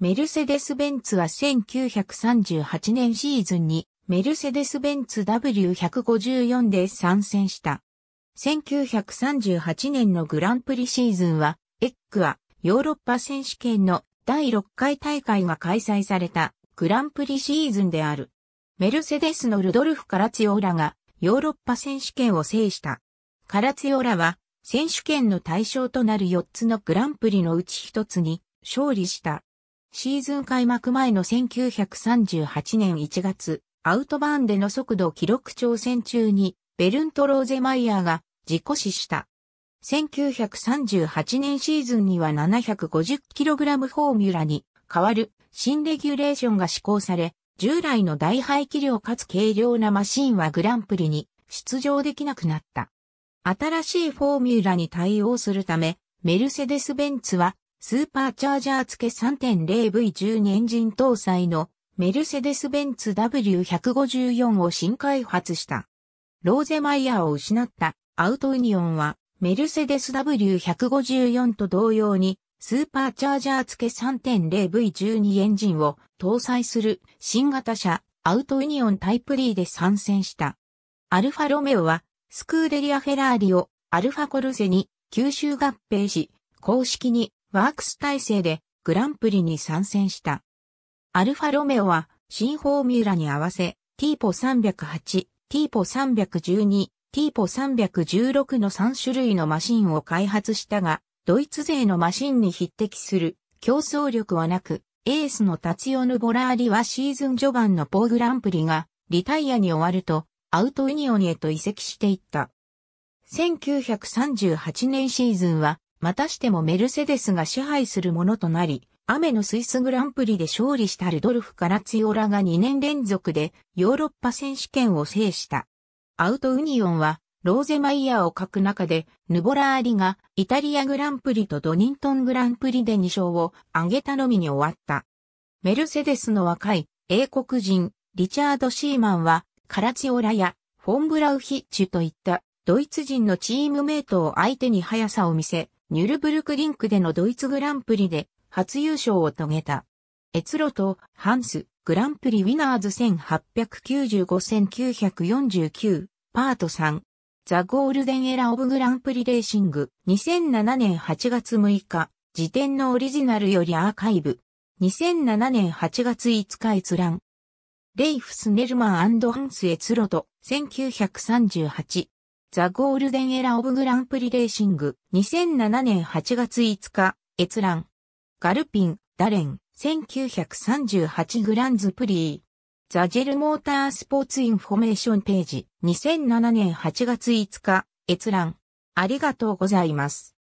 メルセデス・ベンツは1938年シーズンにメルセデス・ベンツ W154 で参戦した。1938年のグランプリシーズンは、エッグはヨーロッパ選手権の第6回大会が開催されたグランプリシーズンである。メルセデスのルドルフ・カラツヨーラがヨーロッパ選手権を制した。カラツヨーラは選手権の対象となる4つのグランプリのうち1つに勝利した。シーズン開幕前の1938年1月、アウトバーンでの速度記録挑戦中に、ベルント・ローゼマイヤーが事故死した。1938年シーズンには 750kg フォーミュラに変わる新レギュレーションが施行され、従来の大排気量かつ軽量なマシンはグランプリに出場できなくなった。新しいフォーミュラに対応するため、メルセデス・ベンツはスーパーチャージャー付け 3.0V12 エンジン搭載のメルセデス・ベンツ W154 を新開発した。ローゼマイヤーを失ったアウトウニオンはメルセデス W154 と同様にスーパーチャージャー付け 3.0V12 エンジンを搭載する新型車アウトウニオンタイプリーで参戦した。アルファロメオはスクーデリア・フェラーリをアルファコルセに吸収合併し公式にワークス体制でグランプリに参戦した。アルファロメオは新フォーミュラに合わせ、ティーポ308、ティーポ312、ティーポ316の3種類のマシンを開発したが、ドイツ勢のマシンに匹敵する競争力はなく、エースのタツヨヌ・ボラーリはシーズン序盤のポーグランプリがリタイアに終わると、アウトウニオニへと移籍していった。1938年シーズンはまたしてもメルセデスが支配するものとなり、雨のスイスグランプリで勝利したルドルフ・カラツィオラが2年連続でヨーロッパ選手権を制した。アウトユニオンはローゼマイヤーを欠く中で、ヌボラーリがイタリアグランプリとドニントングランプリで2勝を挙げたのみに終わった。メルセデスの若い英国人リチャード・シーマンはカラチオラやフォン・ブラウヒッチュといったドイツ人のチームメイトを相手に速さを見せ、ニュルブルクリンクでのドイツグランプリで初優勝を遂げた。エツロとハンス、グランプリウィナーズ1895-1949、パート3。ザ・ゴールデンエラ・オブ・グランプリ・レーシング。2007年8月6日、辞典のオリジナルよりアーカイブ。2007年8月5日閲覧。レイフス・ネルマンハンス・エツロと1938。ザ・ゴールデンエラ・オブ・グランプリ・レーシング、2007年8月5日、閲覧。ガルピン、ダレン、1938グランズプリー。ザ・ジェル・モータースポーツ・インフォメーションページ、2007年8月5日、閲覧。ありがとうございます。